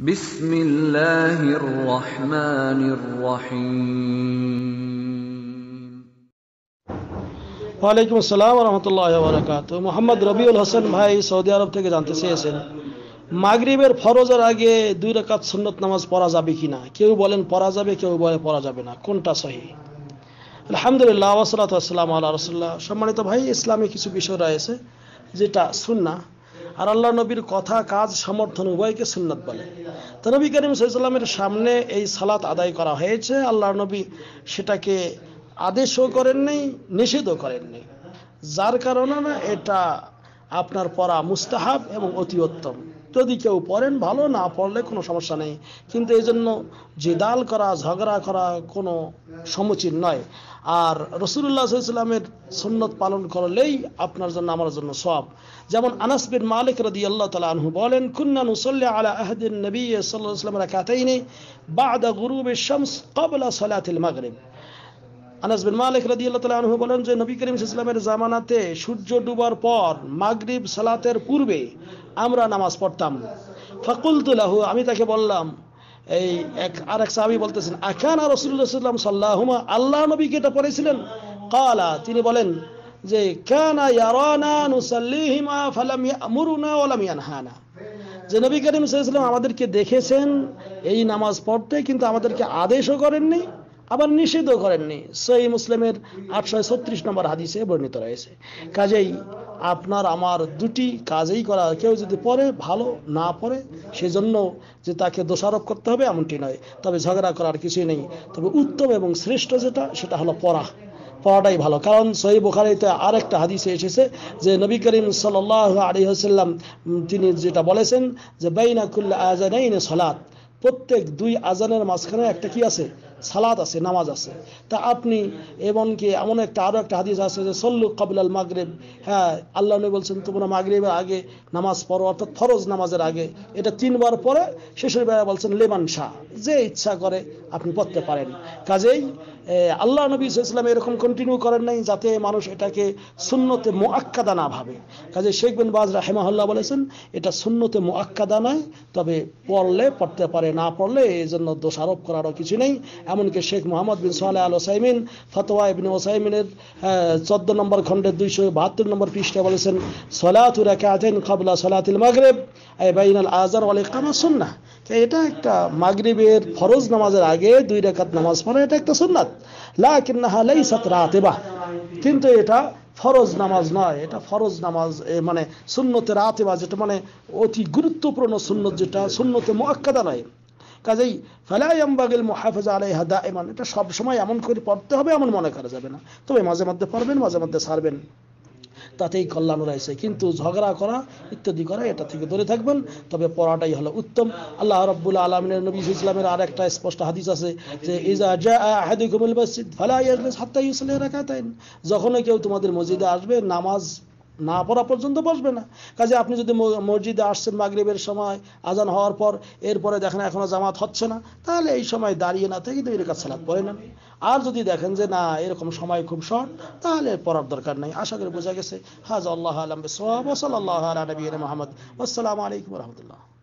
ওয়ালাইকুম আসসালাম রহমতুল্লাহ মোহাম্মদ রবিউল ভাই সৌদি আরব থেকে জানতে চেয়েছেন মাগরিবের ফরজের আগে দুই রাকাত সুন্নত নামাজ পড়া যাবে কিনা কেউ বলেন পড়া যাবে কেউ বলে পড়া যাবে না কোনটা সহি আলহামদুলিল্লাহ আল্লাহ রসুল্লাহ সম্মানিত ভাই ইসলামে কিছু বিষয় রয়েছে যেটা সুন্না আর আল্লাহ নবীর কথা কাজ সমর্থন উভয়কে সুন্নত বলে তো নবী করিম সাইসাল্লামের সামনে এই সালাত আদায় করা হয়েছে আল্লাহ নবী সেটাকে আদেশও করেননি নিষেধও করেননি যার কারণে না এটা আপনার পড়া মুস্তাহাব এবং অতি উত্তম যদি কেউ পড়েন ভালো না পড়লে কোনো সমস্যা নেই কিন্তু এই জন্য জেদাল করা ঝগড়া করা কোনো সমুচিত নয় আর রসুল্লাহ ইসলামের সন্ন্যত পালন করলেই আপনার জন্য আমার জন্য সব যেমন আনাস বিন মালিক রদি আল্লাহ তালা আনহু বলেন কুন্না নুসল্লা আলা আহদিন নবী সাল্লাহ ইসলাম বা বাদা গুরু বিশ্বাম কবলা সলাতিল মাগরিব আনাস বিন মালিক রাদিয়াল্লাহু আনহু বলেন যে নবী করিম ইসলামের জামানাতে সূর্য ডুবার পর মাগরিব সালাতের পূর্বে আমরা নামাজ পড়তাম ফাকুলতুলাহু আমি তাকে বললাম এই এক আর এক সাহাবি বলতেছেন আখান আর রসুল্লাহ সাল্লাম সাল্লাহুমা আল্লাহ নবীকে এটা পড়েছিলেন কালা তিনি বলেন যে কানা ইয়ারানা নুসাল্লিহিমা ফালাম ইয়ামুরুনা ওয়ালাম ইয়ানহানা যে নবী করিম সাল্লাল্লাহু আমাদেরকে দেখেছেন এই নামাজ পড়তে কিন্তু আমাদেরকে আদেশও করেননি আবার নিষেধও করেননি সেই মুসলিমের আটশো ছত্রিশ নম্বর হাদিসে বর্ণিত রয়েছে কাজেই আপনার আমার দুটি কাজেই করা কেউ যদি পরে ভালো না পরে সেজন্য যে তাকে দোষারোপ করতে হবে এমনটি নয় তবে ঝগড়া করার কিছুই নেই তবে উত্তম এবং শ্রেষ্ঠ যেটা সেটা হলো পড়া পড়াটাই ভালো কারণ সহি বোখারিতে আর একটা হাদিসে এসেছে যে নবী করিম সাল আলী হাসাল্লাম তিনি যেটা বলেছেন যে বেইনা বাইনাকুল্লা আজানাইনে সলাত প্রত্যেক দুই আজানের মাঝখানে একটা কি আছে সালাদ আছে নামাজ আছে তা আপনি এমনকি এমন একটা আরো একটা হাদিস আছে যে সল্লু কাবুল আল মাগরেব হ্যাঁ আল্লাহ নবী বলছেন তোমরা মাগরেবের আগে নামাজ পড়ো অর্থাৎ ফরজ নামাজের আগে এটা তিনবার পরে শেষের বেলা বলছেন লেমান শাহ যে ইচ্ছা করে আপনি পড়তে পারেন কাজেই আল্লাহ নবী ইসলাম এরকম কন্টিনিউ করেন নাই যাতে মানুষ এটাকে শূন্যতে মোয়াক্কাদা না ভাবে কাজে শেখ বিন বাজ রাহেমাহুল্লাহ বলেছেন এটা শূন্যতে মোয়াক্কাদা নয় তবে পড়লে পড়তে পারে না পড়লে এই জন্য দোষারোপ করারও কিছু নেই এমনকি শেখ মোহাম্মদ বিন সোহালে আল ওসাইমিন ফতোয়া ইবিন ওসাইমিনের চোদ্দ নম্বর খণ্ডের দুইশো বাহাত্তর নম্বর পৃষ্ঠে বলেছেন সলাত রাকাতেন খাবলা সলাতিল মাগরেব এ বাইনাল আজার ওয়াল ইকামা সুন্নাহ এটা একটা মাগরিবের ফরজ নামাজের আগে দুই রেখাত নামাজ পড়া এটা একটা সুন্নাত লাকিন্নাহা লাইসাত রাতিবা কিন্তু এটা ফরজ নামাজ নয় এটা ফরজ নামাজ মানে সুন্নতে রাতে বা যেটা মানে অতি গুরুত্বপূর্ণ সুন্নত যেটা সুন্নতে মোয়াক্কাদা নয় কাজেই ফালাইয়াম্বাগিল মুহাফেজ আলাই হাদা ইমান এটা সবসময় এমন করে পড়তে হবে এমন মনে করা যাবে না তবে মাঝে মধ্যে পড়বেন মাঝে মধ্যে সারবেন তাতেই কল্যাণ রয়েছে কিন্তু ঝগড়া করা ইত্যাদি করা এটা থেকে দূরে থাকবেন তবে পড়াটাই হলো উত্তম আল্লাহ রব্বুল আলমিনের নবী ইসলামের আর একটা স্পষ্ট হাদিস আছে যে ইজা যখন কেউ তোমাদের মসজিদে আসবে নামাজ না পড়া পর্যন্ত বসবে না কাজে আপনি যদি মসজিদে আসছেন মাগরীবের সময় আজান হওয়ার পর এরপরে দেখেন এখনো জামাত হচ্ছে না তাহলে এই সময় দাঁড়িয়ে না থেকে দুই রেখা সালাদ পড়ে না আর যদি দেখেন যে না এরকম সময় খুব শর্ট তাহলে পড়ার দরকার নেই আশা করি বোঝা গেছে হাজ আল্লাহ আলম সোহাব সাল্লাহ আলী নবীন মোহাম্মদ আসসালামু আলাইকুম রহমতুল্লাহ